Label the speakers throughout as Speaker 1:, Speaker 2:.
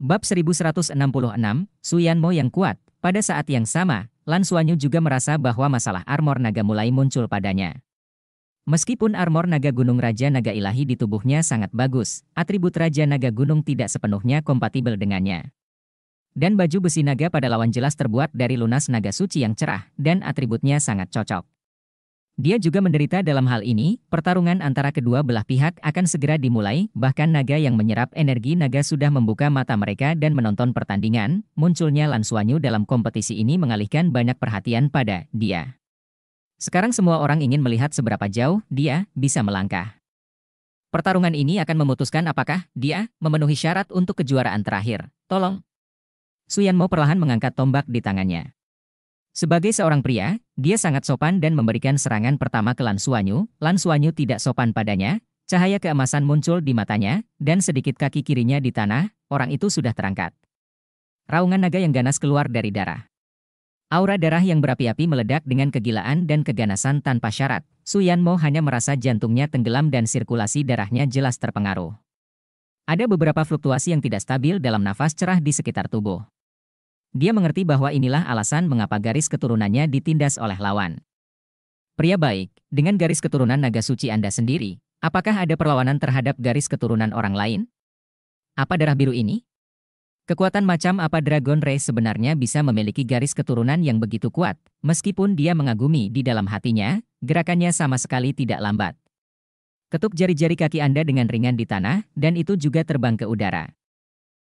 Speaker 1: Bab 1166, Suyanmo yang kuat. Pada saat yang sama, Lan Suanyu juga merasa bahwa masalah armor naga mulai muncul padanya. Meskipun armor naga gunung Raja Naga Ilahi di tubuhnya sangat bagus, atribut Raja Naga Gunung tidak sepenuhnya kompatibel dengannya. Dan baju besi naga pada lawan jelas terbuat dari lunas naga suci yang cerah, dan atributnya sangat cocok. Dia juga menderita dalam hal ini, pertarungan antara kedua belah pihak akan segera dimulai, bahkan naga yang menyerap energi naga sudah membuka mata mereka dan menonton pertandingan, munculnya Lansuanyu dalam kompetisi ini mengalihkan banyak perhatian pada dia. Sekarang semua orang ingin melihat seberapa jauh dia bisa melangkah. Pertarungan ini akan memutuskan apakah dia memenuhi syarat untuk kejuaraan terakhir. Tolong. Suyanmo perlahan mengangkat tombak di tangannya. Sebagai seorang pria, dia sangat sopan dan memberikan serangan pertama ke Lansuanyu. Lansuanyu tidak sopan padanya, cahaya keemasan muncul di matanya, dan sedikit kaki kirinya di tanah, orang itu sudah terangkat. Raungan naga yang ganas keluar dari darah. Aura darah yang berapi-api meledak dengan kegilaan dan keganasan tanpa syarat. Suyan Mo hanya merasa jantungnya tenggelam dan sirkulasi darahnya jelas terpengaruh. Ada beberapa fluktuasi yang tidak stabil dalam nafas cerah di sekitar tubuh. Dia mengerti bahwa inilah alasan mengapa garis keturunannya ditindas oleh lawan. Pria baik, dengan garis keturunan naga suci Anda sendiri, apakah ada perlawanan terhadap garis keturunan orang lain? Apa darah biru ini? Kekuatan macam apa Dragon Ray sebenarnya bisa memiliki garis keturunan yang begitu kuat, meskipun dia mengagumi di dalam hatinya, gerakannya sama sekali tidak lambat. Ketuk jari-jari kaki Anda dengan ringan di tanah, dan itu juga terbang ke udara.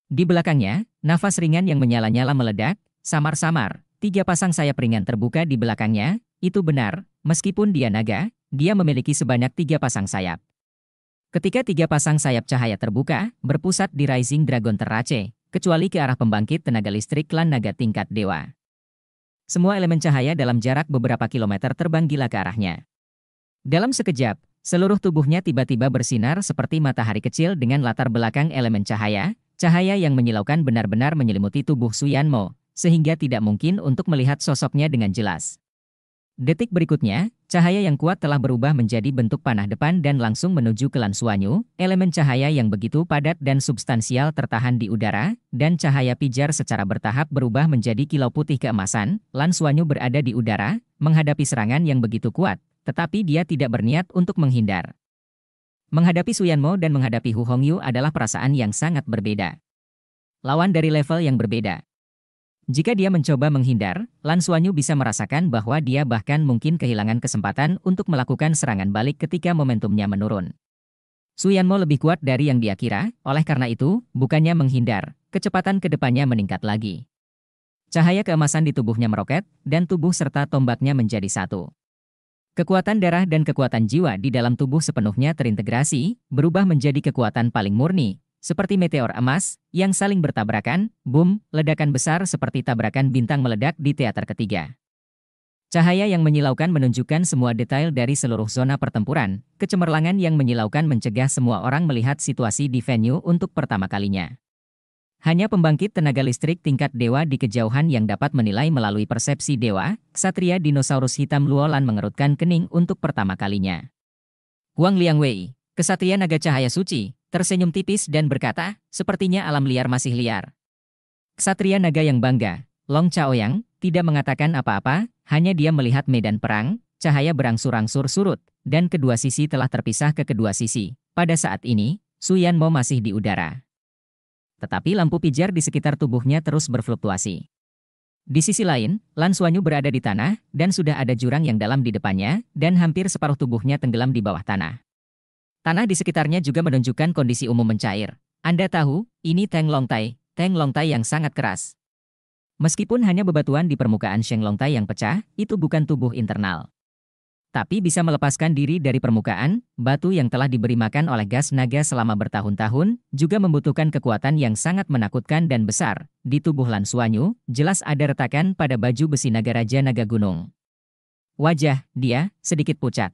Speaker 1: Di belakangnya, nafas ringan yang menyala-nyala meledak, samar-samar, tiga pasang sayap ringan terbuka di belakangnya, itu benar, meskipun dia naga, dia memiliki sebanyak tiga pasang sayap. Ketika tiga pasang sayap cahaya terbuka, berpusat di Rising Dragon Terace, kecuali ke arah pembangkit tenaga listrik klan naga tingkat dewa. Semua elemen cahaya dalam jarak beberapa kilometer terbang gila ke arahnya. Dalam sekejap, seluruh tubuhnya tiba-tiba bersinar seperti matahari kecil dengan latar belakang elemen cahaya, Cahaya yang menyilaukan benar-benar menyelimuti tubuh Suyanmo, sehingga tidak mungkin untuk melihat sosoknya dengan jelas. Detik berikutnya, cahaya yang kuat telah berubah menjadi bentuk panah depan dan langsung menuju ke Lansuanyu, elemen cahaya yang begitu padat dan substansial tertahan di udara, dan cahaya pijar secara bertahap berubah menjadi kilau putih keemasan, Lansuanyu berada di udara, menghadapi serangan yang begitu kuat, tetapi dia tidak berniat untuk menghindar. Menghadapi Suyanmo dan menghadapi Hu Hongyu adalah perasaan yang sangat berbeda. Lawan dari level yang berbeda. Jika dia mencoba menghindar, Lan Suanyu bisa merasakan bahwa dia bahkan mungkin kehilangan kesempatan untuk melakukan serangan balik ketika momentumnya menurun. Suyanmo lebih kuat dari yang dia kira, oleh karena itu, bukannya menghindar, kecepatan kedepannya meningkat lagi. Cahaya keemasan di tubuhnya meroket, dan tubuh serta tombaknya menjadi satu. Kekuatan darah dan kekuatan jiwa di dalam tubuh sepenuhnya terintegrasi, berubah menjadi kekuatan paling murni, seperti meteor emas, yang saling bertabrakan, boom, ledakan besar seperti tabrakan bintang meledak di teater ketiga. Cahaya yang menyilaukan menunjukkan semua detail dari seluruh zona pertempuran, kecemerlangan yang menyilaukan mencegah semua orang melihat situasi di venue untuk pertama kalinya. Hanya pembangkit tenaga listrik tingkat dewa di kejauhan yang dapat menilai melalui persepsi dewa, Satria Dinosaurus Hitam Luolan mengerutkan kening untuk pertama kalinya. Wang Wei, kesatria naga cahaya suci, tersenyum tipis dan berkata, sepertinya alam liar masih liar. Kesatria naga yang bangga, Long Yang, tidak mengatakan apa-apa, hanya dia melihat medan perang, cahaya berangsur-angsur surut, dan kedua sisi telah terpisah ke kedua sisi. Pada saat ini, Su Mo masih di udara. Tetapi lampu pijar di sekitar tubuhnya terus berfluktuasi. Di sisi lain, Lan Suanyu berada di tanah, dan sudah ada jurang yang dalam di depannya, dan hampir separuh tubuhnya tenggelam di bawah tanah. Tanah di sekitarnya juga menunjukkan kondisi umum mencair. Anda tahu, ini Teng Longtai, Teng Longtai yang sangat keras. Meskipun hanya bebatuan di permukaan Sheng Long Longtai yang pecah, itu bukan tubuh internal tapi bisa melepaskan diri dari permukaan, batu yang telah diberi makan oleh gas naga selama bertahun-tahun, juga membutuhkan kekuatan yang sangat menakutkan dan besar. Di tubuh Lansuanyu, jelas ada retakan pada baju besi naga Raja Naga Gunung. Wajah, dia, sedikit pucat.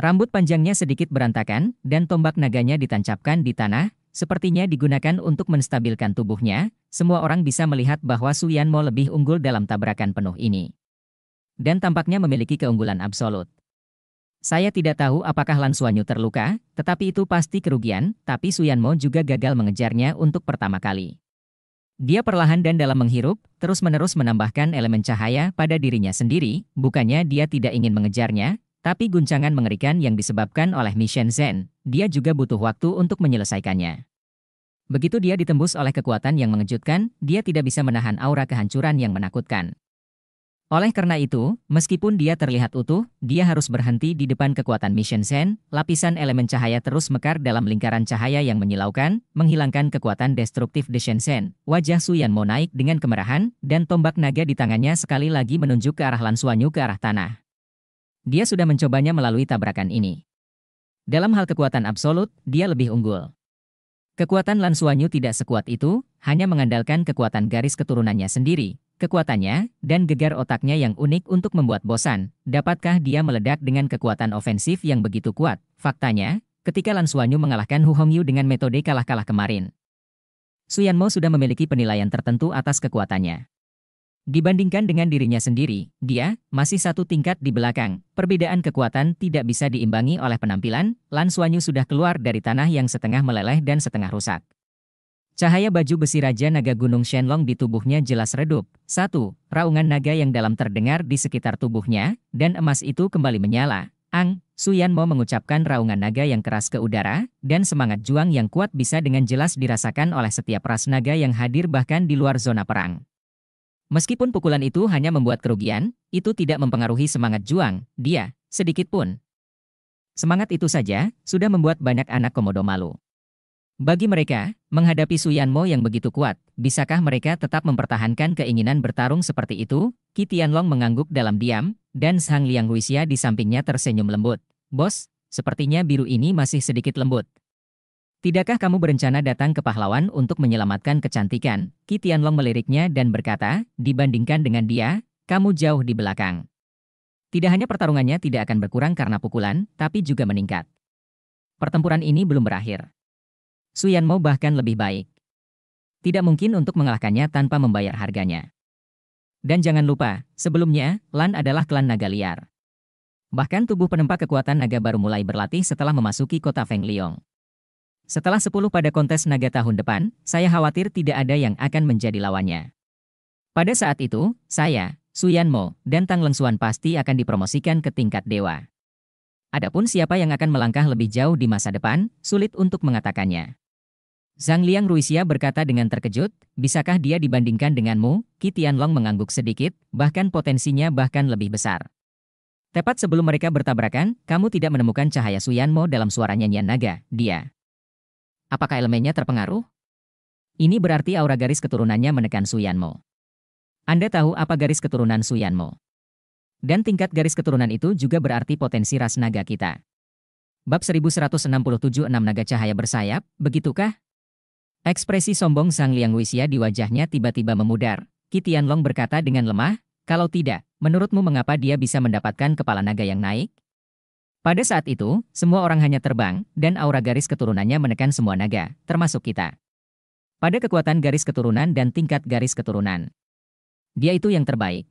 Speaker 1: Rambut panjangnya sedikit berantakan, dan tombak naganya ditancapkan di tanah, sepertinya digunakan untuk menstabilkan tubuhnya, semua orang bisa melihat bahwa Suyanmo lebih unggul dalam tabrakan penuh ini dan tampaknya memiliki keunggulan absolut. Saya tidak tahu apakah Lan Suanyu terluka, tetapi itu pasti kerugian, tapi Suyanmo juga gagal mengejarnya untuk pertama kali. Dia perlahan dan dalam menghirup, terus-menerus menambahkan elemen cahaya pada dirinya sendiri, bukannya dia tidak ingin mengejarnya, tapi guncangan mengerikan yang disebabkan oleh Mission Zen, dia juga butuh waktu untuk menyelesaikannya. Begitu dia ditembus oleh kekuatan yang mengejutkan, dia tidak bisa menahan aura kehancuran yang menakutkan. Oleh karena itu, meskipun dia terlihat utuh, dia harus berhenti di depan kekuatan Mission Sen, lapisan elemen cahaya terus mekar dalam lingkaran cahaya yang menyilaukan, menghilangkan kekuatan destruktif The Shen Wajah Yan mau naik dengan kemerahan, dan tombak naga di tangannya sekali lagi menunjuk ke arah Lan Suanyu ke arah tanah. Dia sudah mencobanya melalui tabrakan ini. Dalam hal kekuatan absolut, dia lebih unggul. Kekuatan Lan Suanyu tidak sekuat itu, hanya mengandalkan kekuatan garis keturunannya sendiri. Kekuatannya, dan gegar otaknya yang unik untuk membuat bosan, dapatkah dia meledak dengan kekuatan ofensif yang begitu kuat? Faktanya, ketika Lan Suanyu mengalahkan Hu Hongyu dengan metode kalah-kalah kemarin, Suyanmo sudah memiliki penilaian tertentu atas kekuatannya. Dibandingkan dengan dirinya sendiri, dia masih satu tingkat di belakang. Perbedaan kekuatan tidak bisa diimbangi oleh penampilan. Lan Suanyu sudah keluar dari tanah yang setengah meleleh dan setengah rusak. Cahaya baju besi Raja Naga Gunung Shenlong di tubuhnya jelas redup. Satu, raungan naga yang dalam terdengar di sekitar tubuhnya, dan emas itu kembali menyala. Ang, Suyan Mo mengucapkan raungan naga yang keras ke udara, dan semangat juang yang kuat bisa dengan jelas dirasakan oleh setiap ras naga yang hadir bahkan di luar zona perang. Meskipun pukulan itu hanya membuat kerugian, itu tidak mempengaruhi semangat juang, dia, sedikit pun. Semangat itu saja, sudah membuat banyak anak komodo malu. Bagi mereka, menghadapi Yanmo yang begitu kuat, bisakah mereka tetap mempertahankan keinginan bertarung seperti itu? Tianlong mengangguk dalam diam, dan Sang Liang Huixia di sampingnya tersenyum lembut. Bos, sepertinya biru ini masih sedikit lembut, Tidakkah kamu berencana datang ke pahlawan untuk menyelamatkan kecantikan? Kitian Long meliriknya dan berkata, dibandingkan dengan dia, kamu jauh di belakang. Tidak hanya pertarungannya tidak akan berkurang karena pukulan, tapi juga meningkat. Pertempuran ini belum berakhir. Mo bahkan lebih baik. Tidak mungkin untuk mengalahkannya tanpa membayar harganya. Dan jangan lupa, sebelumnya, Lan adalah klan naga liar. Bahkan tubuh penempa kekuatan naga baru mulai berlatih setelah memasuki kota Feng Liong. Setelah 10 pada kontes naga tahun depan, saya khawatir tidak ada yang akan menjadi lawannya. Pada saat itu, saya, Suyanmo, dan Tang Lengsuan pasti akan dipromosikan ke tingkat dewa. Adapun siapa yang akan melangkah lebih jauh di masa depan, sulit untuk mengatakannya. Zhang Liang Ruisia berkata dengan terkejut, bisakah dia dibandingkan denganmu? Qi Tianlong mengangguk sedikit, bahkan potensinya bahkan lebih besar. Tepat sebelum mereka bertabrakan, kamu tidak menemukan cahaya Suyanmo dalam suaranya Nyan Naga, dia. Apakah elemennya terpengaruh? Ini berarti aura garis keturunannya menekan Suyanmo. Anda tahu apa garis keturunan Suyanmo. Dan tingkat garis keturunan itu juga berarti potensi ras naga kita. Bab 1167 enam naga cahaya bersayap, begitukah? Ekspresi sombong Sang Liang Wisia di wajahnya tiba-tiba memudar. Kitian Long berkata dengan lemah, kalau tidak, menurutmu mengapa dia bisa mendapatkan kepala naga yang naik? Pada saat itu, semua orang hanya terbang, dan aura garis keturunannya menekan semua naga, termasuk kita. Pada kekuatan garis keturunan dan tingkat garis keturunan. Dia itu yang terbaik.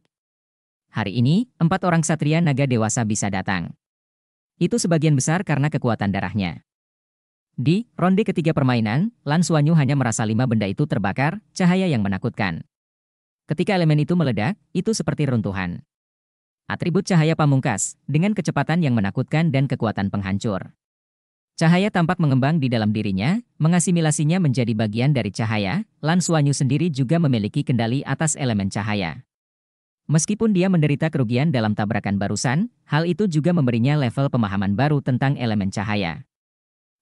Speaker 1: Hari ini, empat orang satria naga dewasa bisa datang. Itu sebagian besar karena kekuatan darahnya. Di ronde ketiga permainan, Lan Suanyu hanya merasa lima benda itu terbakar, cahaya yang menakutkan. Ketika elemen itu meledak, itu seperti runtuhan. Atribut cahaya pamungkas, dengan kecepatan yang menakutkan dan kekuatan penghancur. Cahaya tampak mengembang di dalam dirinya, mengasimilasinya menjadi bagian dari cahaya, Lan Suanyu sendiri juga memiliki kendali atas elemen cahaya. Meskipun dia menderita kerugian dalam tabrakan barusan, hal itu juga memberinya level pemahaman baru tentang elemen cahaya.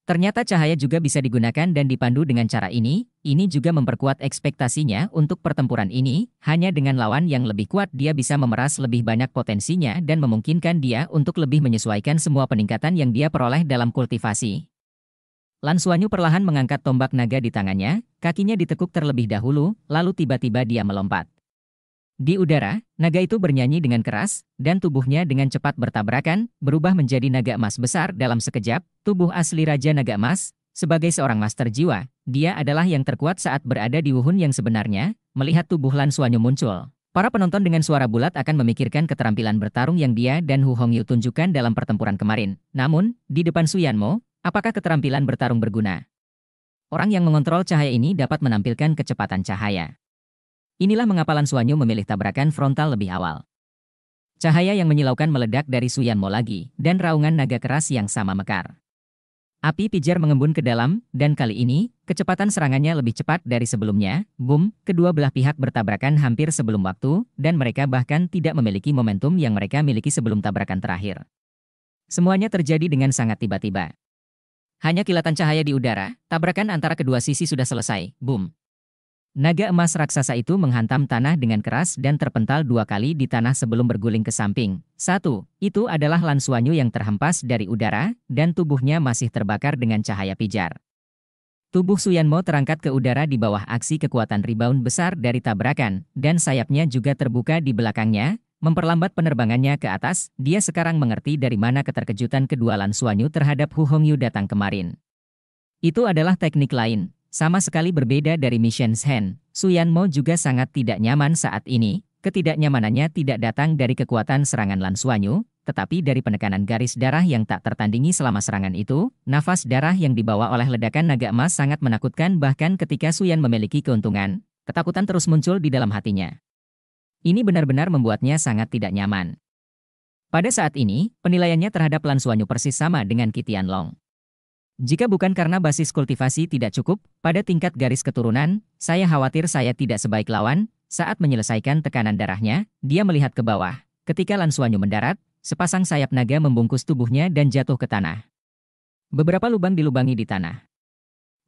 Speaker 1: Ternyata cahaya juga bisa digunakan dan dipandu dengan cara ini, ini juga memperkuat ekspektasinya untuk pertempuran ini, hanya dengan lawan yang lebih kuat dia bisa memeras lebih banyak potensinya dan memungkinkan dia untuk lebih menyesuaikan semua peningkatan yang dia peroleh dalam kultivasi. Lansuanyu perlahan mengangkat tombak naga di tangannya, kakinya ditekuk terlebih dahulu, lalu tiba-tiba dia melompat. Di udara, naga itu bernyanyi dengan keras, dan tubuhnya dengan cepat bertabrakan, berubah menjadi naga emas besar dalam sekejap, tubuh asli Raja Naga Emas, sebagai seorang master jiwa, dia adalah yang terkuat saat berada di Wuhun yang sebenarnya, melihat tubuh Lan Suanyu muncul. Para penonton dengan suara bulat akan memikirkan keterampilan bertarung yang dia dan Hu Hongyu tunjukkan dalam pertempuran kemarin. Namun, di depan Su Yanmo, apakah keterampilan bertarung berguna? Orang yang mengontrol cahaya ini dapat menampilkan kecepatan cahaya. Inilah mengapa Lan Suanyu memilih tabrakan frontal lebih awal. Cahaya yang menyilaukan meledak dari Su Yanmo lagi, dan raungan naga keras yang sama mekar. Api pijar mengembun ke dalam, dan kali ini, kecepatan serangannya lebih cepat dari sebelumnya. Boom, kedua belah pihak bertabrakan hampir sebelum waktu, dan mereka bahkan tidak memiliki momentum yang mereka miliki sebelum tabrakan terakhir. Semuanya terjadi dengan sangat tiba-tiba. Hanya kilatan cahaya di udara, tabrakan antara kedua sisi sudah selesai. Boom. Naga emas raksasa itu menghantam tanah dengan keras dan terpental dua kali di tanah sebelum berguling ke samping. Satu, itu adalah Lansuanyu yang terhempas dari udara, dan tubuhnya masih terbakar dengan cahaya pijar. Tubuh Suyanmo terangkat ke udara di bawah aksi kekuatan rebound besar dari tabrakan, dan sayapnya juga terbuka di belakangnya, memperlambat penerbangannya ke atas, dia sekarang mengerti dari mana keterkejutan kedua Lansuanyu terhadap Hu Hongyu datang kemarin. Itu adalah teknik lain, sama sekali berbeda dari Mission's Shen, Suyan Mo juga sangat tidak nyaman saat ini. Ketidaknyamanannya tidak datang dari kekuatan serangan Lan Suanyu, tetapi dari penekanan garis darah yang tak tertandingi selama serangan itu, nafas darah yang dibawa oleh ledakan naga emas sangat menakutkan bahkan ketika Suyan memiliki keuntungan. Ketakutan terus muncul di dalam hatinya. Ini benar-benar membuatnya sangat tidak nyaman. Pada saat ini, penilaiannya terhadap Lan Suanyu persis sama dengan Kitian Long. Jika bukan karena basis kultivasi tidak cukup, pada tingkat garis keturunan, saya khawatir saya tidak sebaik lawan, saat menyelesaikan tekanan darahnya, dia melihat ke bawah. Ketika Lansuanyu mendarat, sepasang sayap naga membungkus tubuhnya dan jatuh ke tanah. Beberapa lubang dilubangi di tanah.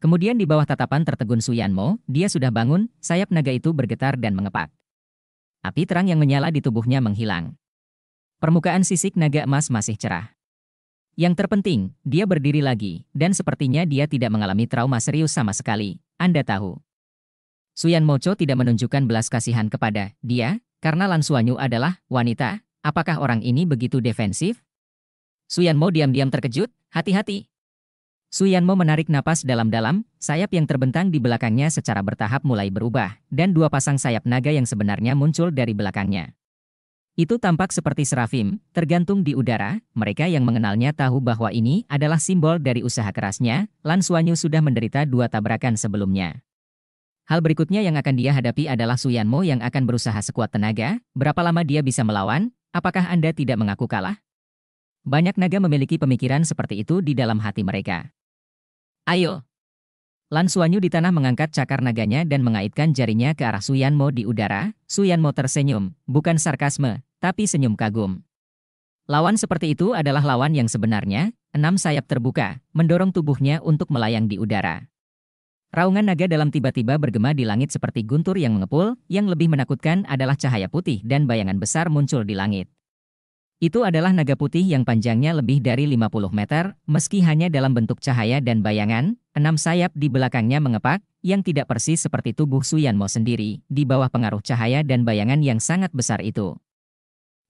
Speaker 1: Kemudian di bawah tatapan tertegun Suyanmo, dia sudah bangun, sayap naga itu bergetar dan mengepak. Api terang yang menyala di tubuhnya menghilang. Permukaan sisik naga emas masih cerah. Yang terpenting, dia berdiri lagi, dan sepertinya dia tidak mengalami trauma serius sama sekali, Anda tahu. Suyan Mocho tidak menunjukkan belas kasihan kepada dia, karena Lan Suanyu adalah wanita, apakah orang ini begitu defensif? Suyan Mo diam-diam terkejut, hati-hati. Suyan Mo menarik napas dalam-dalam, sayap yang terbentang di belakangnya secara bertahap mulai berubah, dan dua pasang sayap naga yang sebenarnya muncul dari belakangnya. Itu tampak seperti serafim, tergantung di udara, mereka yang mengenalnya tahu bahwa ini adalah simbol dari usaha kerasnya, Lan Suanyu sudah menderita dua tabrakan sebelumnya. Hal berikutnya yang akan dia hadapi adalah Suyanmo yang akan berusaha sekuat tenaga, berapa lama dia bisa melawan, apakah Anda tidak mengaku kalah? Banyak naga memiliki pemikiran seperti itu di dalam hati mereka. Ayo! Lan Suanyu di tanah mengangkat cakar naganya dan mengaitkan jarinya ke arah Suyanmo di udara, Suyanmo tersenyum, bukan sarkasme, tapi senyum kagum. Lawan seperti itu adalah lawan yang sebenarnya, enam sayap terbuka, mendorong tubuhnya untuk melayang di udara. Raungan naga dalam tiba-tiba bergema di langit seperti guntur yang mengepul, yang lebih menakutkan adalah cahaya putih dan bayangan besar muncul di langit. Itu adalah naga putih yang panjangnya lebih dari 50 meter, meski hanya dalam bentuk cahaya dan bayangan, enam sayap di belakangnya mengepak, yang tidak persis seperti tubuh Suyanmo sendiri, di bawah pengaruh cahaya dan bayangan yang sangat besar itu.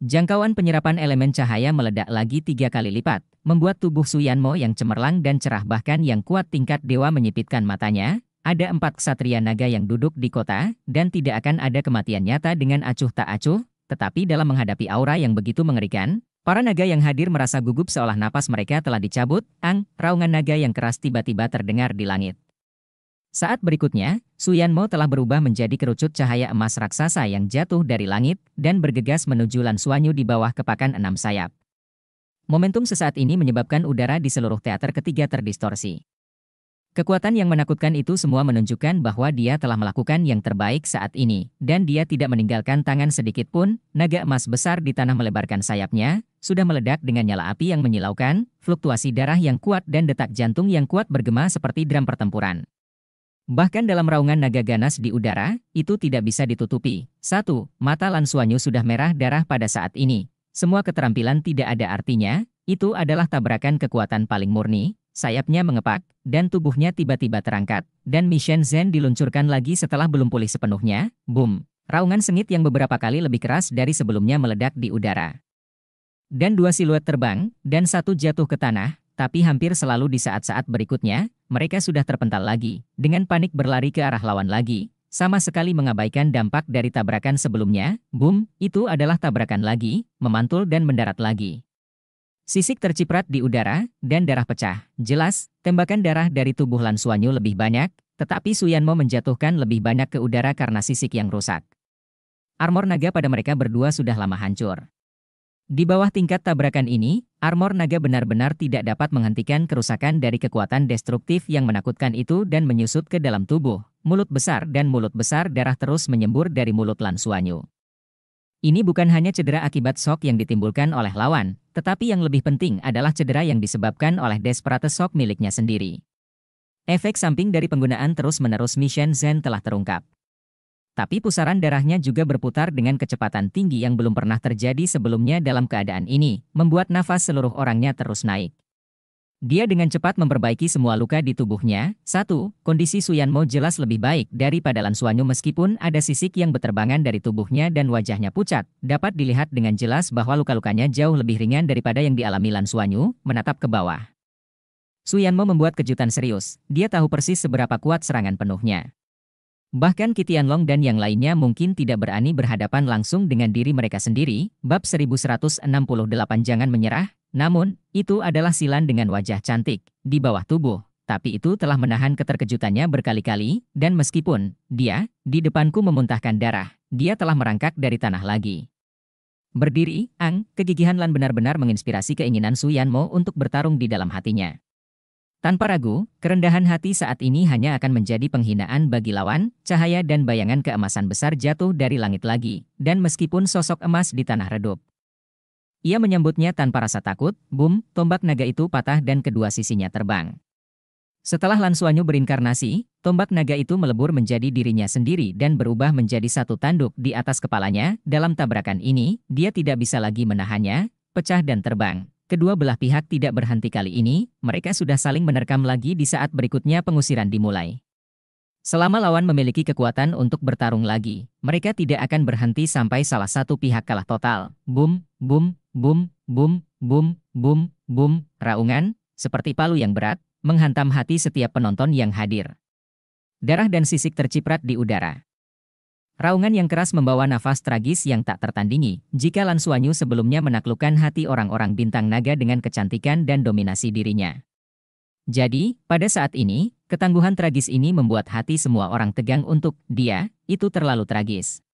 Speaker 1: Jangkauan penyerapan elemen cahaya meledak lagi tiga kali lipat, membuat tubuh Suyanmo yang cemerlang dan cerah bahkan yang kuat tingkat dewa menyipitkan matanya. Ada empat ksatria naga yang duduk di kota, dan tidak akan ada kematian nyata dengan acuh tak acuh, tetapi dalam menghadapi aura yang begitu mengerikan, para naga yang hadir merasa gugup seolah napas mereka telah dicabut, ang, raungan naga yang keras tiba-tiba terdengar di langit. Saat berikutnya, Suyanmo telah berubah menjadi kerucut cahaya emas raksasa yang jatuh dari langit dan bergegas menuju Lansuanyu di bawah kepakan enam sayap. Momentum sesaat ini menyebabkan udara di seluruh teater ketiga terdistorsi. Kekuatan yang menakutkan itu semua menunjukkan bahwa dia telah melakukan yang terbaik saat ini, dan dia tidak meninggalkan tangan sedikit pun. Naga emas besar di tanah melebarkan sayapnya, sudah meledak dengan nyala api yang menyilaukan, fluktuasi darah yang kuat dan detak jantung yang kuat bergema seperti drum pertempuran. Bahkan dalam raungan naga ganas di udara, itu tidak bisa ditutupi. Satu Mata Lansuanyu sudah merah darah pada saat ini. Semua keterampilan tidak ada artinya, itu adalah tabrakan kekuatan paling murni, sayapnya mengepak, dan tubuhnya tiba-tiba terangkat. Dan Mission Zen diluncurkan lagi setelah belum pulih sepenuhnya, boom. Raungan sengit yang beberapa kali lebih keras dari sebelumnya meledak di udara. Dan dua siluet terbang, dan satu jatuh ke tanah, tapi hampir selalu di saat-saat berikutnya, mereka sudah terpental lagi, dengan panik berlari ke arah lawan lagi, sama sekali mengabaikan dampak dari tabrakan sebelumnya, boom, itu adalah tabrakan lagi, memantul dan mendarat lagi. Sisik terciprat di udara, dan darah pecah. Jelas, tembakan darah dari tubuh Lan Suanyu lebih banyak, tetapi Suyanmo menjatuhkan lebih banyak ke udara karena sisik yang rusak. Armor naga pada mereka berdua sudah lama hancur. Di bawah tingkat tabrakan ini, Armor naga benar-benar tidak dapat menghentikan kerusakan dari kekuatan destruktif yang menakutkan itu dan menyusut ke dalam tubuh. Mulut besar dan mulut besar darah terus menyembur dari mulut Lansuanyu. Ini bukan hanya cedera akibat shock yang ditimbulkan oleh lawan, tetapi yang lebih penting adalah cedera yang disebabkan oleh Desperate Shock miliknya sendiri. Efek samping dari penggunaan terus-menerus Mission Zen telah terungkap. Tapi pusaran darahnya juga berputar dengan kecepatan tinggi yang belum pernah terjadi sebelumnya dalam keadaan ini, membuat nafas seluruh orangnya terus naik. Dia dengan cepat memperbaiki semua luka di tubuhnya. Satu, kondisi Suyanmo jelas lebih baik daripada Lansuanyu meskipun ada sisik yang berterbangan dari tubuhnya dan wajahnya pucat. Dapat dilihat dengan jelas bahwa luka-lukanya jauh lebih ringan daripada yang dialami Lansuanyu, menatap ke bawah. Suyanmo membuat kejutan serius. Dia tahu persis seberapa kuat serangan penuhnya. Bahkan Kitian Long dan yang lainnya mungkin tidak berani berhadapan langsung dengan diri mereka sendiri. Bab 1168 Jangan menyerah, namun, itu adalah silan dengan wajah cantik, di bawah tubuh. Tapi itu telah menahan keterkejutannya berkali-kali, dan meskipun, dia, di depanku memuntahkan darah, dia telah merangkak dari tanah lagi. Berdiri, Ang, kegigihan Lan benar-benar menginspirasi keinginan Su Mo untuk bertarung di dalam hatinya. Tanpa ragu, kerendahan hati saat ini hanya akan menjadi penghinaan bagi lawan, cahaya dan bayangan keemasan besar jatuh dari langit lagi, dan meskipun sosok emas di tanah redup. Ia menyambutnya tanpa rasa takut, boom, tombak naga itu patah dan kedua sisinya terbang. Setelah Lansuanyu berinkarnasi, tombak naga itu melebur menjadi dirinya sendiri dan berubah menjadi satu tanduk di atas kepalanya, dalam tabrakan ini, dia tidak bisa lagi menahannya, pecah dan terbang. Kedua belah pihak tidak berhenti kali ini, mereka sudah saling menerkam lagi di saat berikutnya pengusiran dimulai. Selama lawan memiliki kekuatan untuk bertarung lagi, mereka tidak akan berhenti sampai salah satu pihak kalah total. Boom, boom, boom, boom, boom, boom, boom, raungan, seperti palu yang berat, menghantam hati setiap penonton yang hadir. Darah dan sisik terciprat di udara. Raungan yang keras membawa nafas tragis yang tak tertandingi, jika Lansuanyu sebelumnya menaklukkan hati orang-orang bintang naga dengan kecantikan dan dominasi dirinya. Jadi, pada saat ini, ketangguhan tragis ini membuat hati semua orang tegang untuk dia, itu terlalu tragis.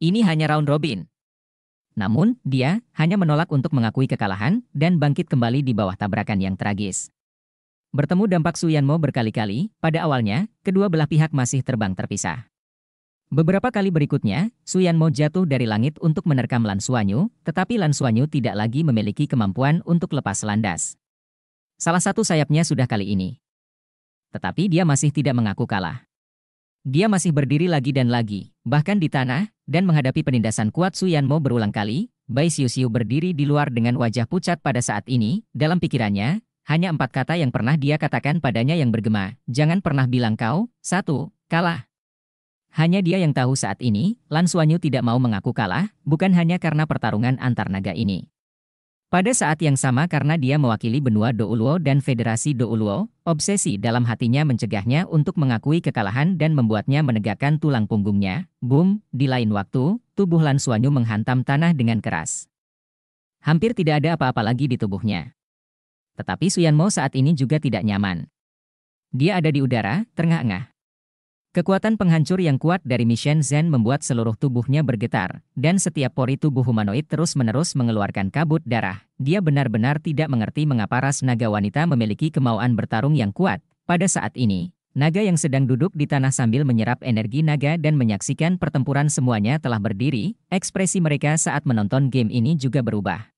Speaker 1: Ini hanya round robin. Namun, dia hanya menolak untuk mengakui kekalahan dan bangkit kembali di bawah tabrakan yang tragis. Bertemu dampak Suyanmo berkali-kali, pada awalnya, kedua belah pihak masih terbang terpisah. Beberapa kali berikutnya, Suyanmo jatuh dari langit untuk menerkam Lan Suanyu, tetapi Lan Suanyu tidak lagi memiliki kemampuan untuk lepas landas. Salah satu sayapnya sudah kali ini. Tetapi dia masih tidak mengaku kalah. Dia masih berdiri lagi dan lagi, bahkan di tanah, dan menghadapi penindasan kuat Suyanmo berulang kali, Bai Xiu Xiu berdiri di luar dengan wajah pucat pada saat ini, dalam pikirannya, hanya empat kata yang pernah dia katakan padanya yang bergema, jangan pernah bilang kau, satu, kalah. Hanya dia yang tahu saat ini, Lan Suanyu tidak mau mengaku kalah, bukan hanya karena pertarungan antar naga ini. Pada saat yang sama karena dia mewakili benua Douluo dan Federasi Douluo, obsesi dalam hatinya mencegahnya untuk mengakui kekalahan dan membuatnya menegakkan tulang punggungnya. Boom, di lain waktu, tubuh Lan Suanyu menghantam tanah dengan keras. Hampir tidak ada apa-apa lagi di tubuhnya. Tetapi Suyanmo saat ini juga tidak nyaman. Dia ada di udara, terengah-engah. Kekuatan penghancur yang kuat dari Mission Zen membuat seluruh tubuhnya bergetar, dan setiap pori tubuh humanoid terus-menerus mengeluarkan kabut darah. Dia benar-benar tidak mengerti mengapa ras naga wanita memiliki kemauan bertarung yang kuat. Pada saat ini, naga yang sedang duduk di tanah sambil menyerap energi naga dan menyaksikan pertempuran semuanya telah berdiri, ekspresi mereka saat menonton game ini juga berubah.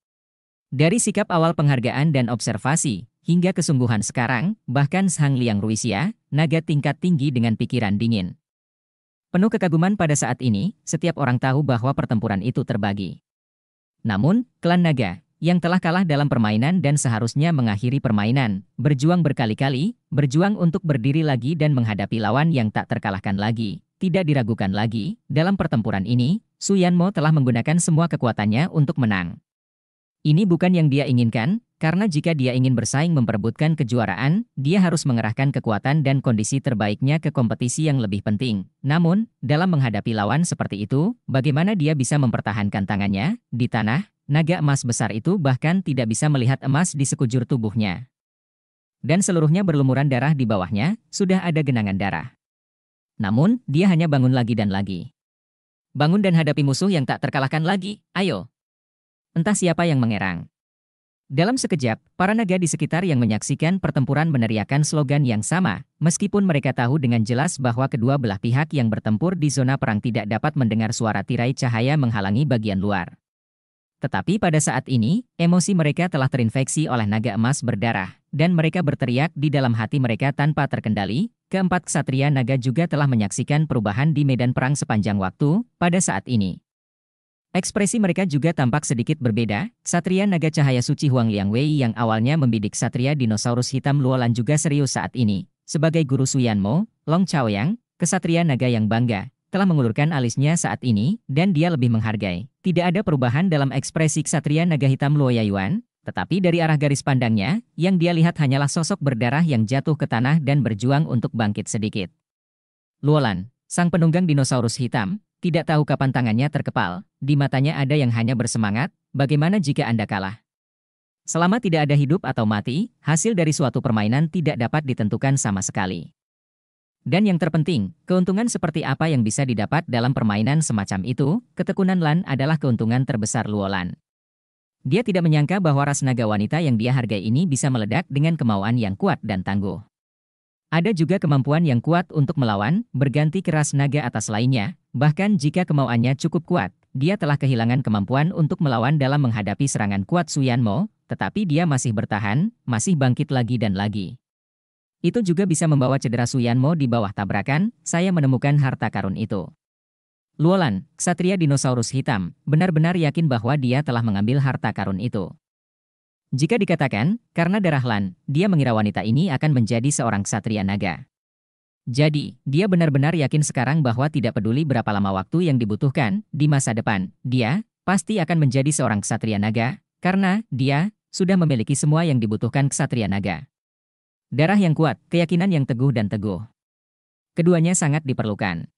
Speaker 1: Dari sikap awal penghargaan dan observasi, hingga kesungguhan sekarang, bahkan Sang Liang Ruisia, naga tingkat tinggi dengan pikiran dingin. Penuh kekaguman pada saat ini, setiap orang tahu bahwa pertempuran itu terbagi. Namun, klan naga, yang telah kalah dalam permainan dan seharusnya mengakhiri permainan, berjuang berkali-kali, berjuang untuk berdiri lagi dan menghadapi lawan yang tak terkalahkan lagi. Tidak diragukan lagi, dalam pertempuran ini, Su Yanmo telah menggunakan semua kekuatannya untuk menang. Ini bukan yang dia inginkan, karena jika dia ingin bersaing memperebutkan kejuaraan, dia harus mengerahkan kekuatan dan kondisi terbaiknya ke kompetisi yang lebih penting. Namun, dalam menghadapi lawan seperti itu, bagaimana dia bisa mempertahankan tangannya? Di tanah, naga emas besar itu bahkan tidak bisa melihat emas di sekujur tubuhnya. Dan seluruhnya berlumuran darah di bawahnya, sudah ada genangan darah. Namun, dia hanya bangun lagi dan lagi. Bangun dan hadapi musuh yang tak terkalahkan lagi, ayo! entah siapa yang mengerang. Dalam sekejap, para naga di sekitar yang menyaksikan pertempuran meneriakan slogan yang sama, meskipun mereka tahu dengan jelas bahwa kedua belah pihak yang bertempur di zona perang tidak dapat mendengar suara tirai cahaya menghalangi bagian luar. Tetapi pada saat ini, emosi mereka telah terinfeksi oleh naga emas berdarah, dan mereka berteriak di dalam hati mereka tanpa terkendali. Keempat ksatria naga juga telah menyaksikan perubahan di medan perang sepanjang waktu pada saat ini. Ekspresi mereka juga tampak sedikit berbeda, Satria Naga Cahaya Suci Huang Liang Wei yang awalnya membidik Satria Dinosaurus Hitam Luolan juga serius saat ini. Sebagai guru Suyanmo, Long Chao Yang, kesatria naga yang bangga, telah mengulurkan alisnya saat ini, dan dia lebih menghargai. Tidak ada perubahan dalam ekspresi kesatria naga hitam Luo Yuan, tetapi dari arah garis pandangnya, yang dia lihat hanyalah sosok berdarah yang jatuh ke tanah dan berjuang untuk bangkit sedikit. Luolan, sang penunggang dinosaurus hitam, tidak tahu kapan tangannya terkepal, di matanya ada yang hanya bersemangat, bagaimana jika Anda kalah? Selama tidak ada hidup atau mati, hasil dari suatu permainan tidak dapat ditentukan sama sekali. Dan yang terpenting, keuntungan seperti apa yang bisa didapat dalam permainan semacam itu, ketekunan Lan adalah keuntungan terbesar Luolan. Dia tidak menyangka bahwa ras naga wanita yang dia hargai ini bisa meledak dengan kemauan yang kuat dan tangguh. Ada juga kemampuan yang kuat untuk melawan, berganti keras naga atas lainnya, bahkan jika kemauannya cukup kuat, dia telah kehilangan kemampuan untuk melawan dalam menghadapi serangan kuat Suyanmo, tetapi dia masih bertahan, masih bangkit lagi dan lagi. Itu juga bisa membawa cedera Suyanmo di bawah tabrakan, saya menemukan harta karun itu. Luolan, ksatria dinosaurus hitam, benar-benar yakin bahwa dia telah mengambil harta karun itu. Jika dikatakan, karena darah Lan, dia mengira wanita ini akan menjadi seorang ksatria naga. Jadi, dia benar-benar yakin sekarang bahwa tidak peduli berapa lama waktu yang dibutuhkan, di masa depan, dia pasti akan menjadi seorang ksatria naga, karena dia sudah memiliki semua yang dibutuhkan ksatria naga. Darah yang kuat, keyakinan yang teguh dan teguh. Keduanya sangat diperlukan.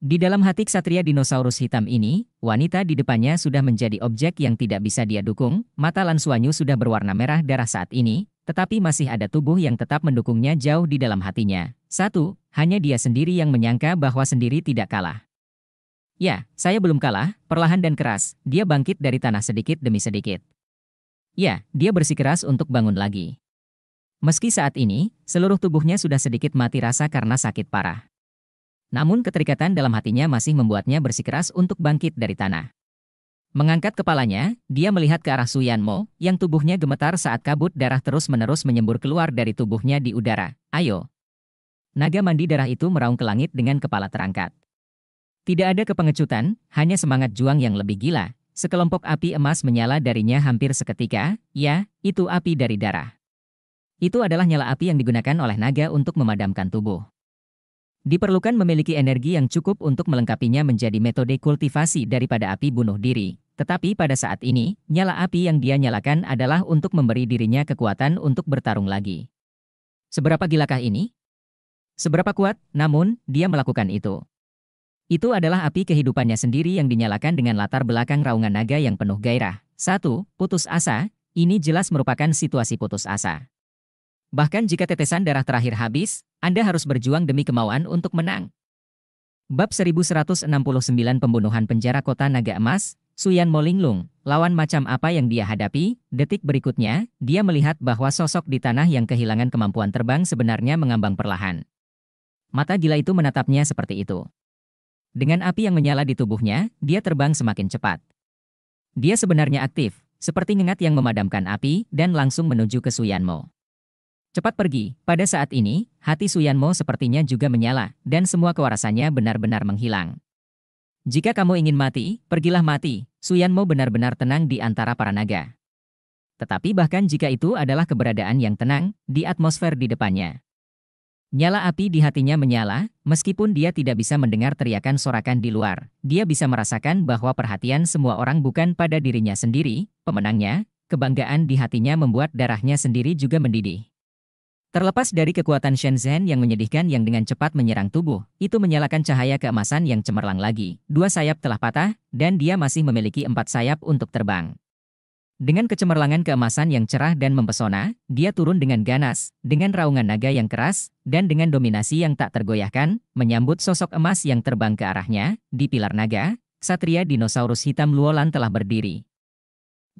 Speaker 1: Di dalam hati ksatria dinosaurus hitam ini, wanita di depannya sudah menjadi objek yang tidak bisa dia dukung, mata Lansuanyu sudah berwarna merah darah saat ini, tetapi masih ada tubuh yang tetap mendukungnya jauh di dalam hatinya. Satu, hanya dia sendiri yang menyangka bahwa sendiri tidak kalah. Ya, saya belum kalah, perlahan dan keras, dia bangkit dari tanah sedikit demi sedikit. Ya, dia bersikeras untuk bangun lagi. Meski saat ini, seluruh tubuhnya sudah sedikit mati rasa karena sakit parah. Namun keterikatan dalam hatinya masih membuatnya bersikeras untuk bangkit dari tanah. Mengangkat kepalanya, dia melihat ke arah Su Yanmo yang tubuhnya gemetar saat kabut darah terus-menerus menyembur keluar dari tubuhnya di udara. Ayo! Naga mandi darah itu meraung ke langit dengan kepala terangkat. Tidak ada kepengecutan, hanya semangat juang yang lebih gila. Sekelompok api emas menyala darinya hampir seketika, ya, itu api dari darah. Itu adalah nyala api yang digunakan oleh naga untuk memadamkan tubuh. Diperlukan memiliki energi yang cukup untuk melengkapinya menjadi metode kultivasi daripada api bunuh diri. Tetapi pada saat ini, nyala api yang dia nyalakan adalah untuk memberi dirinya kekuatan untuk bertarung lagi. Seberapa gilakah ini? Seberapa kuat, namun, dia melakukan itu. Itu adalah api kehidupannya sendiri yang dinyalakan dengan latar belakang raungan naga yang penuh gairah. 1. Putus asa, ini jelas merupakan situasi putus asa. Bahkan jika tetesan darah terakhir habis, Anda harus berjuang demi kemauan untuk menang. Bab 1169 Pembunuhan Penjara Kota Naga Emas, Suyan Molinglung, lawan macam apa yang dia hadapi, detik berikutnya, dia melihat bahwa sosok di tanah yang kehilangan kemampuan terbang sebenarnya mengambang perlahan. Mata gila itu menatapnya seperti itu. Dengan api yang menyala di tubuhnya, dia terbang semakin cepat. Dia sebenarnya aktif, seperti ngengat yang memadamkan api dan langsung menuju ke Suyanmo. Cepat pergi. Pada saat ini, hati Suyanmo sepertinya juga menyala, dan semua kewarasannya benar-benar menghilang. Jika kamu ingin mati, pergilah mati. Suyanmo benar-benar tenang di antara para naga. Tetapi bahkan jika itu adalah keberadaan yang tenang, di atmosfer di depannya. Nyala api di hatinya menyala, meskipun dia tidak bisa mendengar teriakan sorakan di luar. Dia bisa merasakan bahwa perhatian semua orang bukan pada dirinya sendiri, pemenangnya, kebanggaan di hatinya membuat darahnya sendiri juga mendidih. Terlepas dari kekuatan Shenzhen yang menyedihkan yang dengan cepat menyerang tubuh, itu menyalakan cahaya keemasan yang cemerlang lagi. Dua sayap telah patah, dan dia masih memiliki empat sayap untuk terbang. Dengan kecemerlangan keemasan yang cerah dan mempesona, dia turun dengan ganas, dengan raungan naga yang keras, dan dengan dominasi yang tak tergoyahkan, menyambut sosok emas yang terbang ke arahnya, di pilar naga, Satria Dinosaurus Hitam Luolan telah berdiri.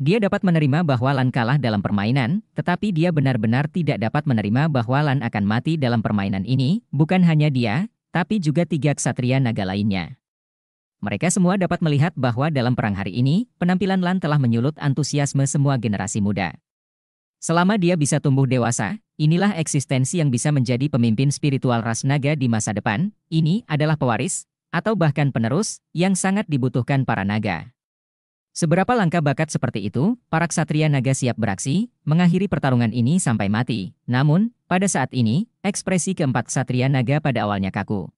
Speaker 1: Dia dapat menerima bahwa Lan kalah dalam permainan, tetapi dia benar-benar tidak dapat menerima bahwa Lan akan mati dalam permainan ini, bukan hanya dia, tapi juga tiga ksatria naga lainnya. Mereka semua dapat melihat bahwa dalam perang hari ini, penampilan Lan telah menyulut antusiasme semua generasi muda. Selama dia bisa tumbuh dewasa, inilah eksistensi yang bisa menjadi pemimpin spiritual ras naga di masa depan, ini adalah pewaris, atau bahkan penerus, yang sangat dibutuhkan para naga. Seberapa langkah bakat seperti itu, para ksatria naga siap beraksi, mengakhiri pertarungan ini sampai mati. Namun, pada saat ini, ekspresi keempat ksatria naga pada awalnya kaku.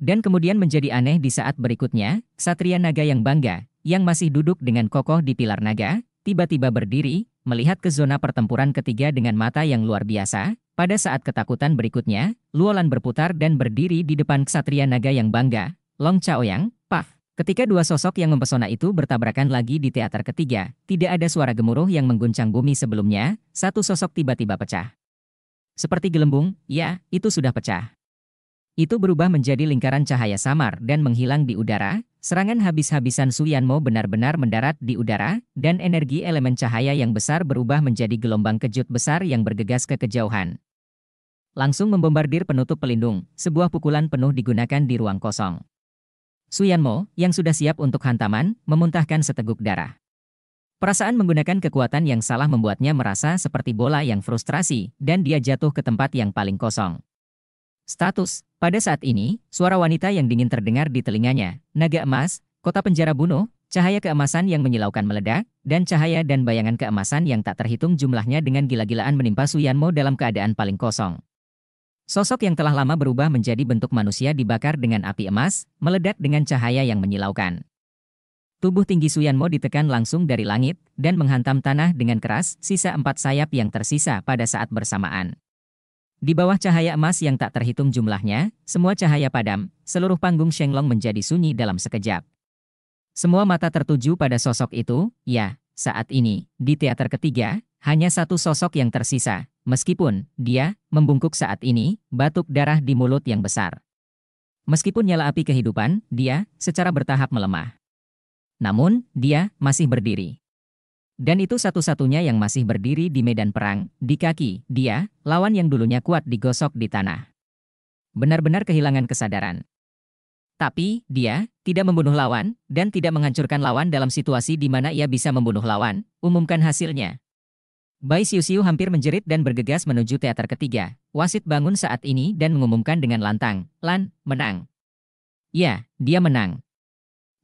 Speaker 1: Dan kemudian menjadi aneh di saat berikutnya, ksatria naga yang bangga, yang masih duduk dengan kokoh di pilar naga, tiba-tiba berdiri, melihat ke zona pertempuran ketiga dengan mata yang luar biasa. Pada saat ketakutan berikutnya, Luolan berputar dan berdiri di depan ksatria naga yang bangga, Long Chaoyang, Ketika dua sosok yang mempesona itu bertabrakan lagi di teater ketiga, tidak ada suara gemuruh yang mengguncang bumi sebelumnya, satu sosok tiba-tiba pecah. Seperti gelembung, ya, itu sudah pecah. Itu berubah menjadi lingkaran cahaya samar dan menghilang di udara, serangan habis-habisan Suyanmo benar-benar mendarat di udara, dan energi elemen cahaya yang besar berubah menjadi gelombang kejut besar yang bergegas ke kejauhan. Langsung membombardir penutup pelindung, sebuah pukulan penuh digunakan di ruang kosong. Suyanmo, yang sudah siap untuk hantaman, memuntahkan seteguk darah. Perasaan menggunakan kekuatan yang salah membuatnya merasa seperti bola yang frustrasi, dan dia jatuh ke tempat yang paling kosong. Status, pada saat ini, suara wanita yang dingin terdengar di telinganya, naga emas, kota penjara bunuh, cahaya keemasan yang menyilaukan meledak, dan cahaya dan bayangan keemasan yang tak terhitung jumlahnya dengan gila-gilaan menimpa Suyanmo dalam keadaan paling kosong. Sosok yang telah lama berubah menjadi bentuk manusia dibakar dengan api emas, meledak dengan cahaya yang menyilaukan. Tubuh tinggi Suyanmo ditekan langsung dari langit dan menghantam tanah dengan keras sisa empat sayap yang tersisa pada saat bersamaan. Di bawah cahaya emas yang tak terhitung jumlahnya, semua cahaya padam, seluruh panggung Shenglong menjadi sunyi dalam sekejap. Semua mata tertuju pada sosok itu, ya, saat ini, di teater ketiga, hanya satu sosok yang tersisa, meskipun dia membungkuk saat ini, batuk darah di mulut yang besar. Meskipun nyala api kehidupan, dia secara bertahap melemah. Namun, dia masih berdiri. Dan itu satu-satunya yang masih berdiri di medan perang, di kaki, dia, lawan yang dulunya kuat digosok di tanah. Benar-benar kehilangan kesadaran. Tapi, dia tidak membunuh lawan dan tidak menghancurkan lawan dalam situasi di mana ia bisa membunuh lawan, umumkan hasilnya. Bai Siu Siu hampir menjerit dan bergegas menuju teater ketiga. Wasit bangun saat ini dan mengumumkan dengan lantang, Lan, menang. Ya, dia menang.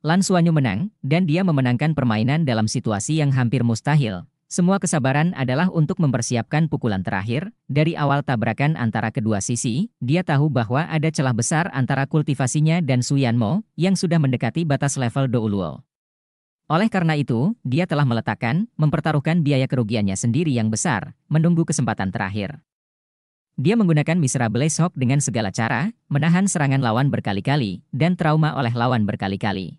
Speaker 1: Lan Suanyu menang, dan dia memenangkan permainan dalam situasi yang hampir mustahil. Semua kesabaran adalah untuk mempersiapkan pukulan terakhir, dari awal tabrakan antara kedua sisi, dia tahu bahwa ada celah besar antara kultivasinya dan Suyanmo, yang sudah mendekati batas level Douluo. Oleh karena itu, dia telah meletakkan, mempertaruhkan biaya kerugiannya sendiri yang besar, menunggu kesempatan terakhir. Dia menggunakan miserable shock dengan segala cara, menahan serangan lawan berkali-kali, dan trauma oleh lawan berkali-kali.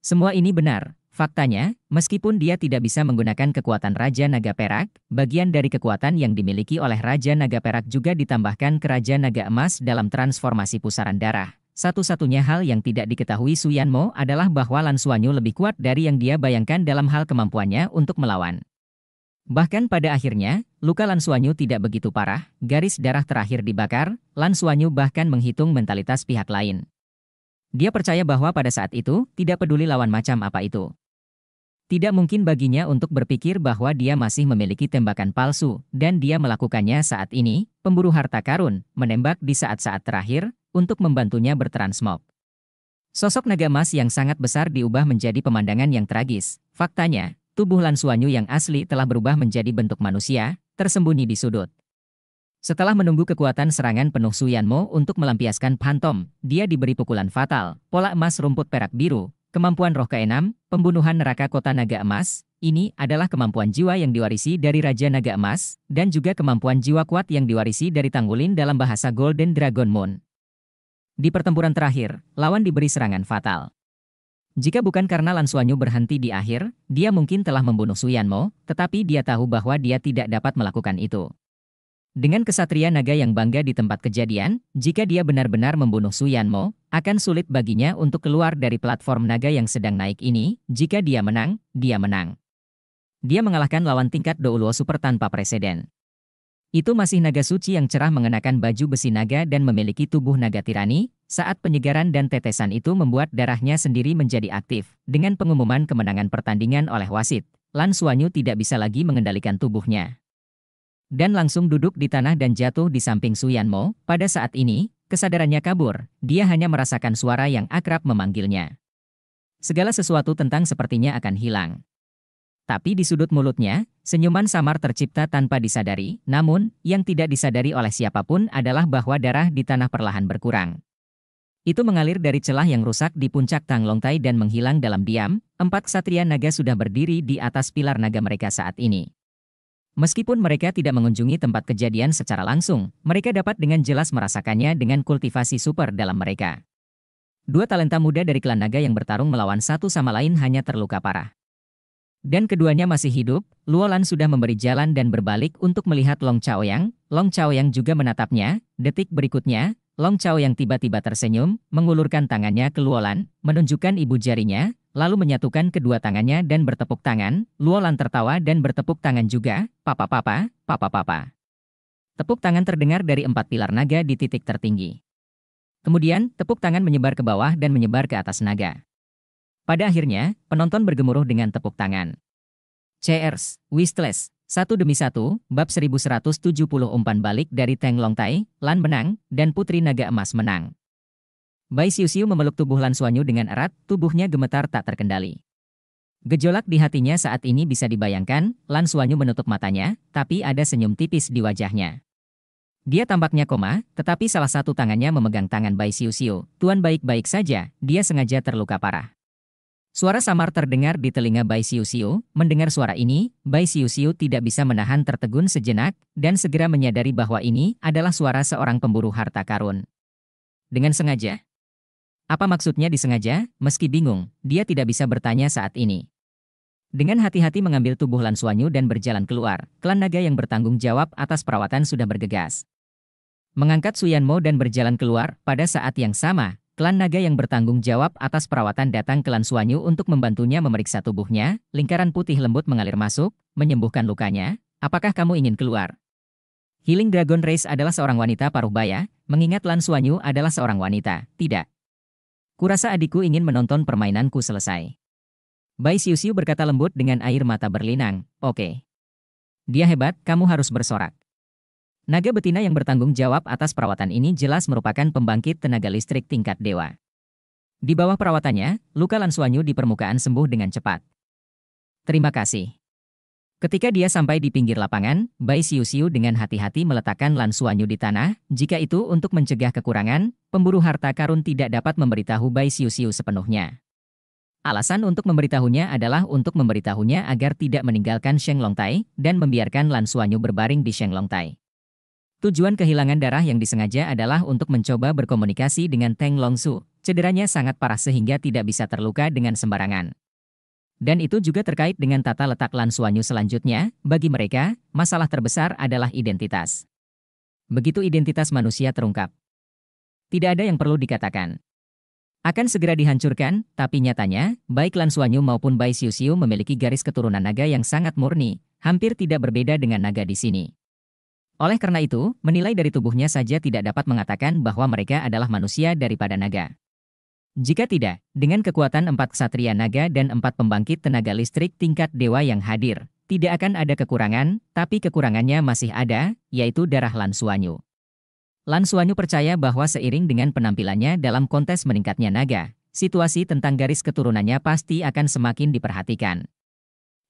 Speaker 1: Semua ini benar, Faktanya, meskipun dia tidak bisa menggunakan kekuatan Raja Naga Perak, bagian dari kekuatan yang dimiliki oleh Raja Naga Perak juga ditambahkan ke Raja Naga Emas dalam transformasi pusaran darah. Satu-satunya hal yang tidak diketahui Su Yanmo adalah bahwa Lan Suanyu lebih kuat dari yang dia bayangkan dalam hal kemampuannya untuk melawan. Bahkan pada akhirnya, luka Lan Suanyu tidak begitu parah, garis darah terakhir dibakar, Lan Suanyu bahkan menghitung mentalitas pihak lain. Dia percaya bahwa pada saat itu, tidak peduli lawan macam apa itu. Tidak mungkin baginya untuk berpikir bahwa dia masih memiliki tembakan palsu, dan dia melakukannya saat ini, pemburu harta karun, menembak di saat-saat terakhir, untuk membantunya bertransmog. Sosok naga emas yang sangat besar diubah menjadi pemandangan yang tragis. Faktanya, tubuh Lansuanyu yang asli telah berubah menjadi bentuk manusia, tersembunyi di sudut. Setelah menunggu kekuatan serangan penuh Suyanmo untuk melampiaskan Pantom, dia diberi pukulan fatal, pola emas rumput perak biru, Kemampuan roh keenam, pembunuhan neraka kota naga emas, ini adalah kemampuan jiwa yang diwarisi dari Raja Naga Emas, dan juga kemampuan jiwa kuat yang diwarisi dari Tanggulin dalam bahasa Golden Dragon Moon. Di pertempuran terakhir, lawan diberi serangan fatal. Jika bukan karena Lansuanyu berhenti di akhir, dia mungkin telah membunuh Suyanmo, tetapi dia tahu bahwa dia tidak dapat melakukan itu. Dengan kesatria naga yang bangga di tempat kejadian, jika dia benar-benar membunuh Su Yanmo, akan sulit baginya untuk keluar dari platform naga yang sedang naik ini. Jika dia menang, dia menang. Dia mengalahkan lawan tingkat Douluo Super tanpa presiden. Itu masih naga suci yang cerah mengenakan baju besi naga dan memiliki tubuh naga tirani, saat penyegaran dan tetesan itu membuat darahnya sendiri menjadi aktif. Dengan pengumuman kemenangan pertandingan oleh wasit, Lan Suanyu tidak bisa lagi mengendalikan tubuhnya dan langsung duduk di tanah dan jatuh di samping Suyanmo. Pada saat ini, kesadarannya kabur, dia hanya merasakan suara yang akrab memanggilnya. Segala sesuatu tentang sepertinya akan hilang. Tapi di sudut mulutnya, senyuman samar tercipta tanpa disadari, namun, yang tidak disadari oleh siapapun adalah bahwa darah di tanah perlahan berkurang. Itu mengalir dari celah yang rusak di puncak Tang Longtai dan menghilang dalam diam, empat satria naga sudah berdiri di atas pilar naga mereka saat ini. Meskipun mereka tidak mengunjungi tempat kejadian secara langsung, mereka dapat dengan jelas merasakannya dengan kultivasi super dalam mereka. Dua talenta muda dari klan naga yang bertarung melawan satu sama lain hanya terluka parah. Dan keduanya masih hidup, Luolan sudah memberi jalan dan berbalik untuk melihat Long Yang. Long Yang juga menatapnya, detik berikutnya, Long Chao yang tiba-tiba tersenyum, mengulurkan tangannya ke Luolan, menunjukkan ibu jarinya, lalu menyatukan kedua tangannya dan bertepuk tangan, Luolan tertawa dan bertepuk tangan juga, papa-papa, papa-papa. Tepuk tangan terdengar dari empat pilar naga di titik tertinggi. Kemudian, tepuk tangan menyebar ke bawah dan menyebar ke atas naga. Pada akhirnya, penonton bergemuruh dengan tepuk tangan. Cheers, Wistless, satu demi satu, bab 1170 umpan balik dari Teng Tai, Lan menang, dan Putri Naga Emas menang. Bai Siu memeluk tubuh Lan Suanyu dengan erat, tubuhnya gemetar tak terkendali. Gejolak di hatinya saat ini bisa dibayangkan, Lan Suanyu menutup matanya, tapi ada senyum tipis di wajahnya. Dia tampaknya koma, tetapi salah satu tangannya memegang tangan Bai Siu tuan baik-baik saja, dia sengaja terluka parah. Suara samar terdengar di telinga Bai Siu mendengar suara ini, Bai Siu tidak bisa menahan tertegun sejenak, dan segera menyadari bahwa ini adalah suara seorang pemburu harta karun. Dengan sengaja, apa maksudnya disengaja? Meski bingung, dia tidak bisa bertanya saat ini. Dengan hati-hati mengambil tubuh Lan Suanyu dan berjalan keluar, klan naga yang bertanggung jawab atas perawatan sudah bergegas. Mengangkat Suyanmo dan berjalan keluar, pada saat yang sama, klan naga yang bertanggung jawab atas perawatan datang ke Lan Suanyu untuk membantunya memeriksa tubuhnya, lingkaran putih lembut mengalir masuk, menyembuhkan lukanya, apakah kamu ingin keluar? Healing Dragon Race adalah seorang wanita paruh baya, mengingat Lan Suanyu adalah seorang wanita, tidak. Kurasa adikku ingin menonton permainanku selesai. Bai Siu Siu berkata lembut dengan air mata berlinang, oke. Okay. Dia hebat, kamu harus bersorak. Naga betina yang bertanggung jawab atas perawatan ini jelas merupakan pembangkit tenaga listrik tingkat dewa. Di bawah perawatannya, luka Lansuanyu di permukaan sembuh dengan cepat. Terima kasih. Ketika dia sampai di pinggir lapangan, Bai Xiu Xiu dengan hati-hati meletakkan Lan Suanyu di tanah, jika itu untuk mencegah kekurangan, pemburu harta karun tidak dapat memberitahu Bai Xiu Xiu sepenuhnya. Alasan untuk memberitahunya adalah untuk memberitahunya agar tidak meninggalkan Sheng Longtai dan membiarkan Lan Suanyu berbaring di Sheng Longtai. Tujuan kehilangan darah yang disengaja adalah untuk mencoba berkomunikasi dengan Teng Longsu. Cederanya sangat parah sehingga tidak bisa terluka dengan sembarangan. Dan itu juga terkait dengan tata letak Lansuanyu selanjutnya, bagi mereka, masalah terbesar adalah identitas. Begitu identitas manusia terungkap. Tidak ada yang perlu dikatakan. Akan segera dihancurkan, tapi nyatanya, baik Lansuanyu maupun Bai Xiu Xiu memiliki garis keturunan naga yang sangat murni, hampir tidak berbeda dengan naga di sini. Oleh karena itu, menilai dari tubuhnya saja tidak dapat mengatakan bahwa mereka adalah manusia daripada naga. Jika tidak, dengan kekuatan empat ksatria naga dan empat pembangkit tenaga listrik tingkat dewa yang hadir, tidak akan ada kekurangan, tapi kekurangannya masih ada, yaitu darah Lansuanyu. Lansuanyu percaya bahwa seiring dengan penampilannya dalam kontes meningkatnya naga, situasi tentang garis keturunannya pasti akan semakin diperhatikan.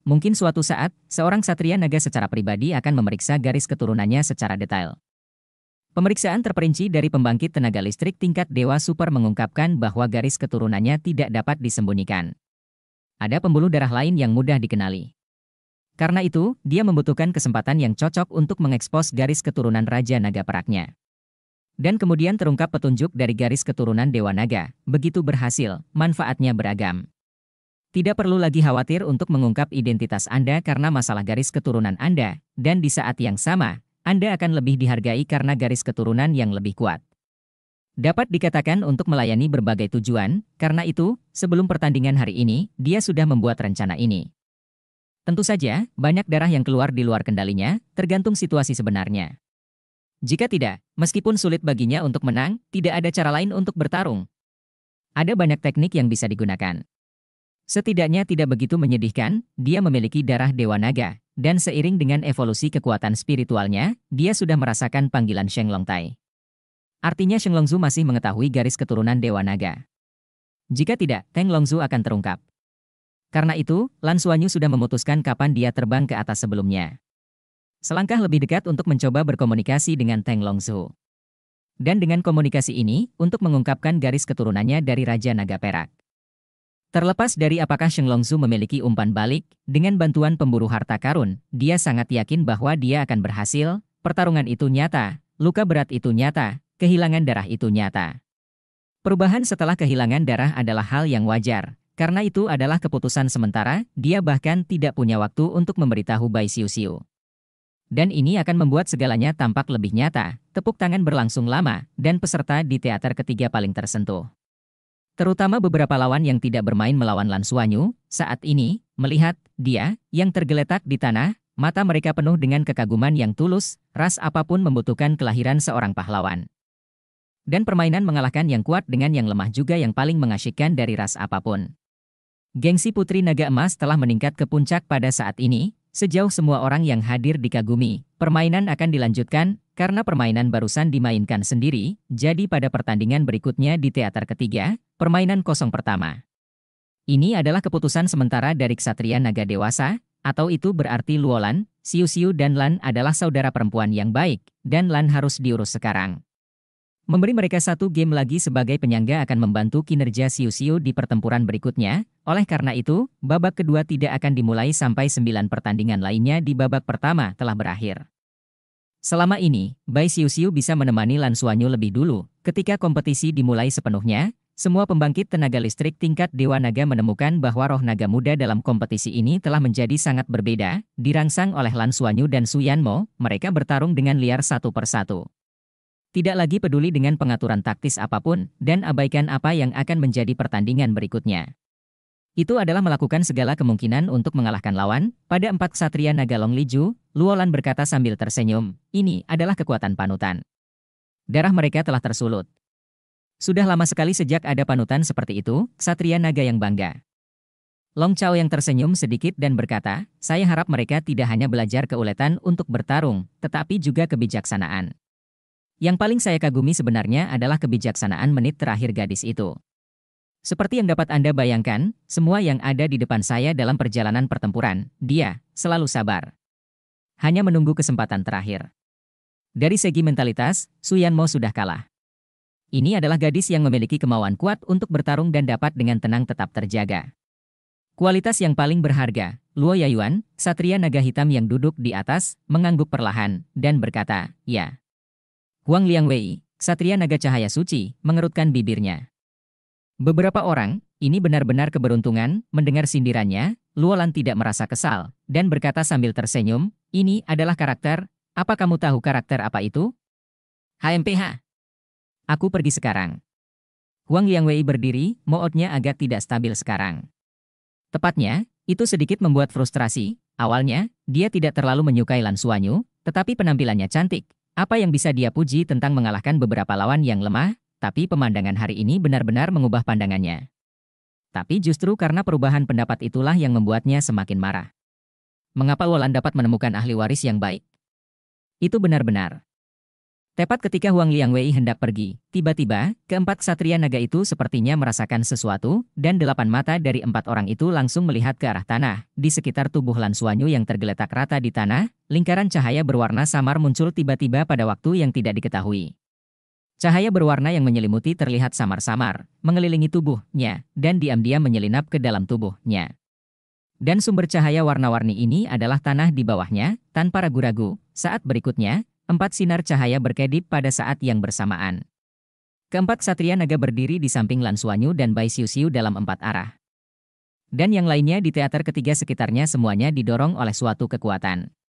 Speaker 1: Mungkin suatu saat, seorang satria naga secara pribadi akan memeriksa garis keturunannya secara detail. Pemeriksaan terperinci dari pembangkit tenaga listrik tingkat Dewa Super mengungkapkan bahwa garis keturunannya tidak dapat disembunyikan. Ada pembuluh darah lain yang mudah dikenali. Karena itu, dia membutuhkan kesempatan yang cocok untuk mengekspos garis keturunan Raja Naga Peraknya. Dan kemudian terungkap petunjuk dari garis keturunan Dewa Naga, begitu berhasil, manfaatnya beragam. Tidak perlu lagi khawatir untuk mengungkap identitas Anda karena masalah garis keturunan Anda, dan di saat yang sama, anda akan lebih dihargai karena garis keturunan yang lebih kuat. Dapat dikatakan untuk melayani berbagai tujuan, karena itu, sebelum pertandingan hari ini, dia sudah membuat rencana ini. Tentu saja, banyak darah yang keluar di luar kendalinya, tergantung situasi sebenarnya. Jika tidak, meskipun sulit baginya untuk menang, tidak ada cara lain untuk bertarung. Ada banyak teknik yang bisa digunakan. Setidaknya tidak begitu menyedihkan, dia memiliki darah dewa naga, dan seiring dengan evolusi kekuatan spiritualnya, dia sudah merasakan panggilan Long Tai. Artinya Sheng Longzu masih mengetahui garis keturunan Dewa Naga. Jika tidak, Teng Longzu akan terungkap. Karena itu, Lan Suanyu sudah memutuskan kapan dia terbang ke atas sebelumnya. Selangkah lebih dekat untuk mencoba berkomunikasi dengan Teng Longzu. Dan dengan komunikasi ini, untuk mengungkapkan garis keturunannya dari Raja Naga Perak. Terlepas dari apakah Longzu memiliki umpan balik, dengan bantuan pemburu harta karun, dia sangat yakin bahwa dia akan berhasil, pertarungan itu nyata, luka berat itu nyata, kehilangan darah itu nyata. Perubahan setelah kehilangan darah adalah hal yang wajar, karena itu adalah keputusan sementara, dia bahkan tidak punya waktu untuk memberitahu Bai Xiu Xiu. Dan ini akan membuat segalanya tampak lebih nyata, tepuk tangan berlangsung lama, dan peserta di teater ketiga paling tersentuh. Terutama beberapa lawan yang tidak bermain melawan Lansuanyu, saat ini, melihat dia yang tergeletak di tanah, mata mereka penuh dengan kekaguman yang tulus, ras apapun membutuhkan kelahiran seorang pahlawan. Dan permainan mengalahkan yang kuat dengan yang lemah juga yang paling mengasyikkan dari ras apapun. Gengsi Putri Naga Emas telah meningkat ke puncak pada saat ini, sejauh semua orang yang hadir dikagumi. Permainan akan dilanjutkan, karena permainan barusan dimainkan sendiri, jadi pada pertandingan berikutnya di teater ketiga, permainan kosong pertama. Ini adalah keputusan sementara dari Ksatria Naga Dewasa, atau itu berarti Luolan, Siu Siu dan Lan adalah saudara perempuan yang baik, dan Lan harus diurus sekarang. Memberi mereka satu game lagi sebagai penyangga akan membantu kinerja Siu Siu di pertempuran berikutnya, oleh karena itu, babak kedua tidak akan dimulai sampai sembilan pertandingan lainnya di babak pertama telah berakhir. Selama ini, Bai Xiu Xiu bisa menemani Lan Suanyu lebih dulu. Ketika kompetisi dimulai sepenuhnya, semua pembangkit tenaga listrik tingkat Dewa Naga menemukan bahwa roh naga muda dalam kompetisi ini telah menjadi sangat berbeda. Dirangsang oleh Lan Suanyu dan Su Yanmo, mereka bertarung dengan liar satu persatu tidak lagi peduli dengan pengaturan taktis apapun, dan abaikan apa yang akan menjadi pertandingan berikutnya. Itu adalah melakukan segala kemungkinan untuk mengalahkan lawan. Pada empat ksatria naga Long Liju, Luolan berkata sambil tersenyum, ini adalah kekuatan panutan. Darah mereka telah tersulut. Sudah lama sekali sejak ada panutan seperti itu, ksatria naga yang bangga. Long Chao yang tersenyum sedikit dan berkata, saya harap mereka tidak hanya belajar keuletan untuk bertarung, tetapi juga kebijaksanaan. Yang paling saya kagumi sebenarnya adalah kebijaksanaan menit terakhir gadis itu. Seperti yang dapat Anda bayangkan, semua yang ada di depan saya dalam perjalanan pertempuran, dia selalu sabar. Hanya menunggu kesempatan terakhir. Dari segi mentalitas, Suyanmo sudah kalah. Ini adalah gadis yang memiliki kemauan kuat untuk bertarung dan dapat dengan tenang tetap terjaga. Kualitas yang paling berharga, Luo Yayuan, satria naga hitam yang duduk di atas, mengangguk perlahan, dan berkata, ya. Huang Liang Wei, satria naga cahaya suci, mengerutkan bibirnya. Beberapa orang, ini benar-benar keberuntungan, mendengar sindirannya, Luolan tidak merasa kesal, dan berkata sambil tersenyum, ini adalah karakter, apa kamu tahu karakter apa itu? HMPH. Aku pergi sekarang. Huang Wei berdiri, moodnya agak tidak stabil sekarang. Tepatnya, itu sedikit membuat frustrasi, awalnya, dia tidak terlalu menyukai Lan Suanyu, tetapi penampilannya cantik. Apa yang bisa dia puji tentang mengalahkan beberapa lawan yang lemah, tapi pemandangan hari ini benar-benar mengubah pandangannya. Tapi justru karena perubahan pendapat itulah yang membuatnya semakin marah. Mengapa Wolan dapat menemukan ahli waris yang baik? Itu benar-benar. Tepat ketika Huang Liang Wei hendak pergi, tiba-tiba, keempat ksatria naga itu sepertinya merasakan sesuatu, dan delapan mata dari empat orang itu langsung melihat ke arah tanah. Di sekitar tubuh Lan Suanyu yang tergeletak rata di tanah, lingkaran cahaya berwarna samar muncul tiba-tiba pada waktu yang tidak diketahui. Cahaya berwarna yang menyelimuti terlihat samar-samar, mengelilingi tubuhnya, dan diam-diam menyelinap ke dalam tubuhnya. Dan sumber cahaya warna-warni ini adalah tanah di bawahnya, tanpa ragu-ragu. Saat berikutnya, empat sinar cahaya berkedip pada saat yang bersamaan. Keempat Satria Naga berdiri di samping Lansuanyu dan Bai Siu Siu dalam empat arah. Dan yang lainnya di teater ketiga sekitarnya semuanya didorong oleh suatu kekuatan.